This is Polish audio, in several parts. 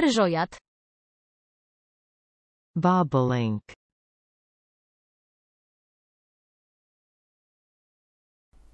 Ryżojad. Bobolink.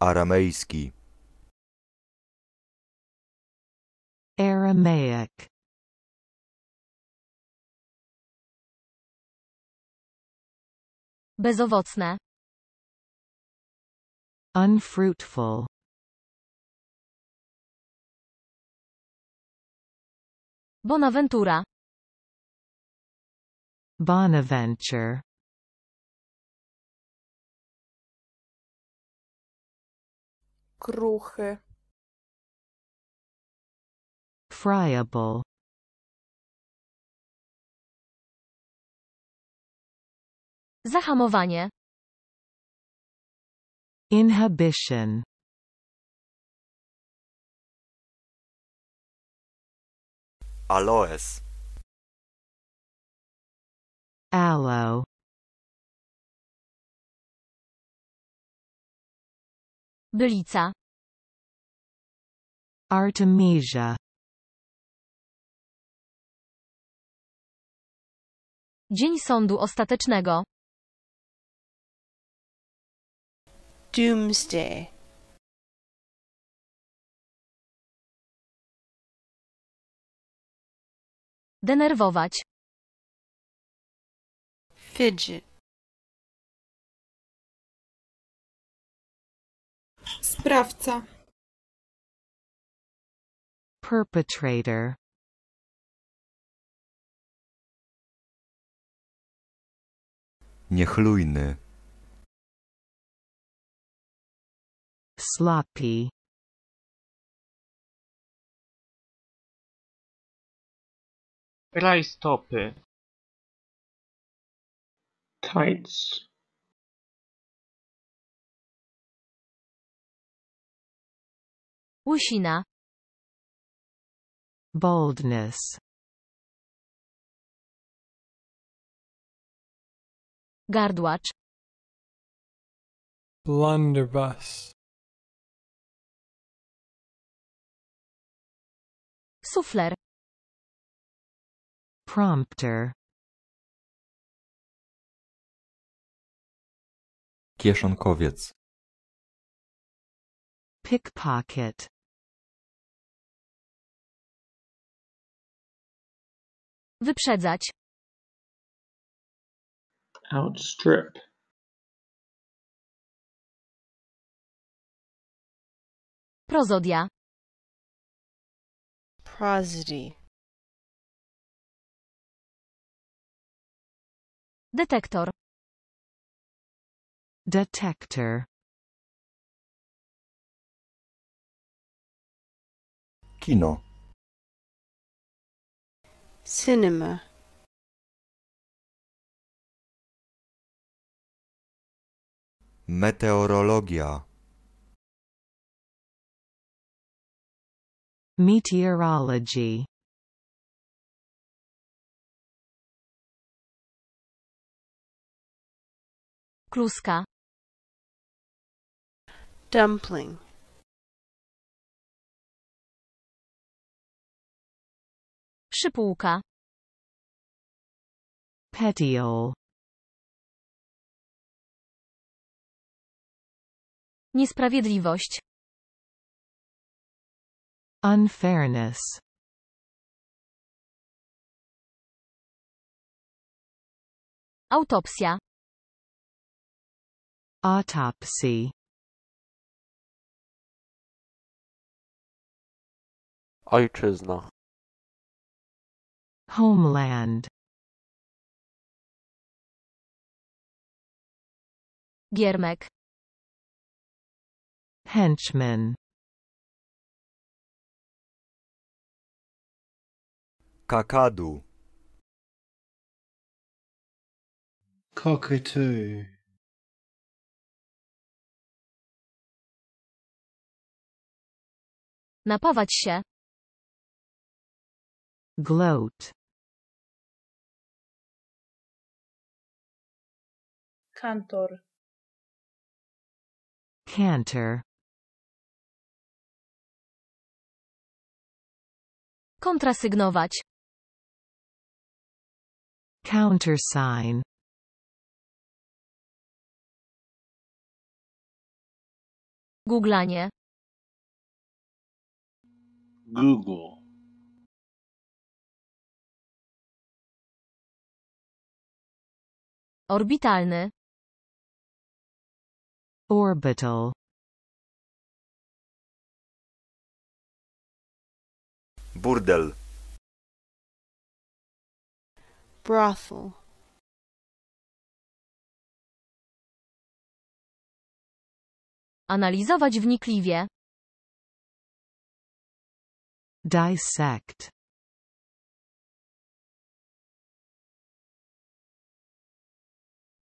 Aramejski. Aramaic. Bezowocne. Unfruitful. Bonaventura. Bonaventure. Kruchy. Friable. Zahamowanie. Inhibition. Aloes. Aloe. Bylica. Artemisia. Dzień sądu ostatecznego. Doomsday. Denerwować. Fidget. Sprawca. Perpetrator. Niechlujny. Sloppy. rajstopy tights łusina baldness gardłacz blunderbuss sufler prompter Kieszonkowiec pickpocket wyprzedzać outstrip prozodia prosody Detektor. Detector. Kino. Cinema. Meteorologia. Meteorology. Kluska. Dumpling. Szypułka. Petiole. Niesprawiedliwość. Unfairness. Autopsja. Autopsy Ojczyzna Homeland Giermek Henchman Kakadu Cockatoo Napawać się. Gloat. Kantor. Canter. Kontrasygnować. Countersign. Googlanie. Google Orbitalny Orbital Burdel Brothel Analizować wnikliwie Dissect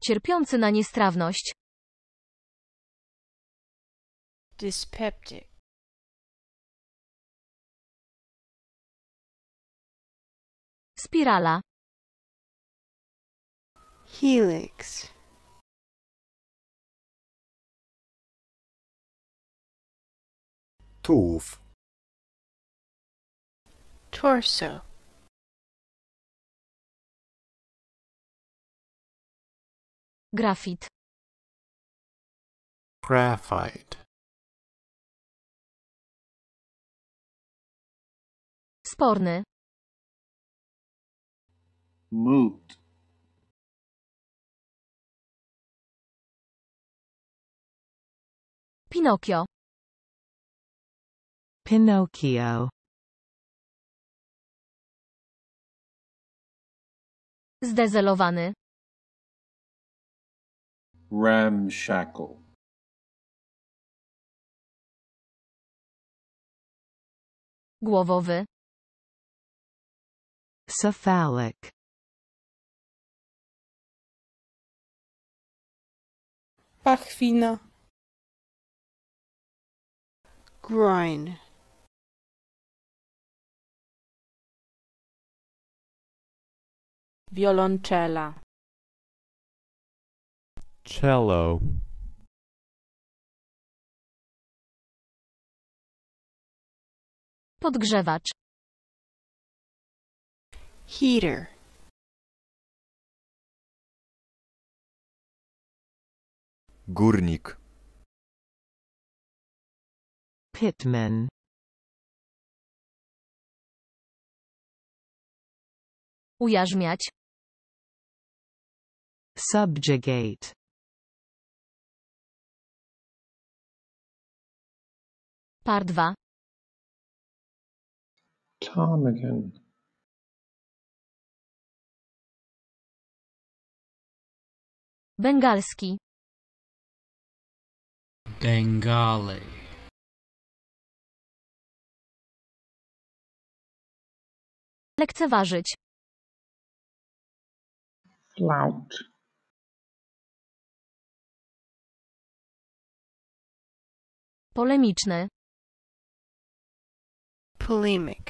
Cierpiący na niestrawność. Dyspeptic. Spirala. Helix. Tułów. torso Graphite. Graphite. Sporne. Moot. Pinocchio. Pinocchio. Zdezelowany. Ramshackle. Głowowy. Cephalic. Pachwina. Groin. Wiolonczela. Cello. Podgrzewacz. Heater. Górnik. Pitman. Ujarzmiać. Subjugate Par 2 Ptarmigan Bengalski Bengali Lekceważyć Flout Polemiczny. Polemic.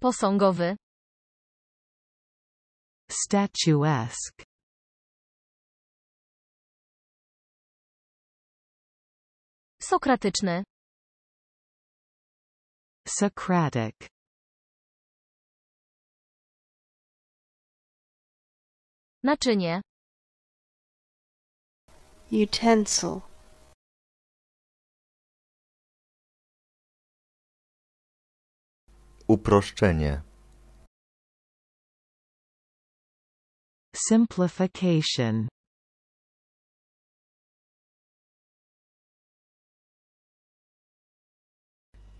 Posągowy. Statuesque. Sokratyczny. Socratic. Naczynie. utensil uproszczenie simplification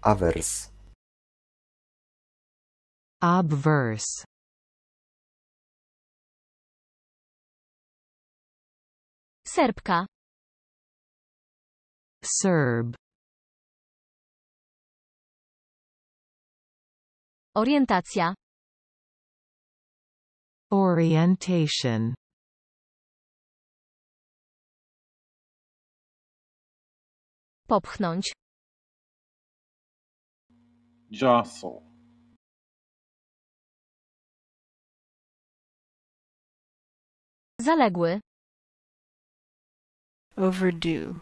awers obverse Serbka. Serb. Orientacja. Orientation. Popchnąć. Dziaso. Zaległy. overdue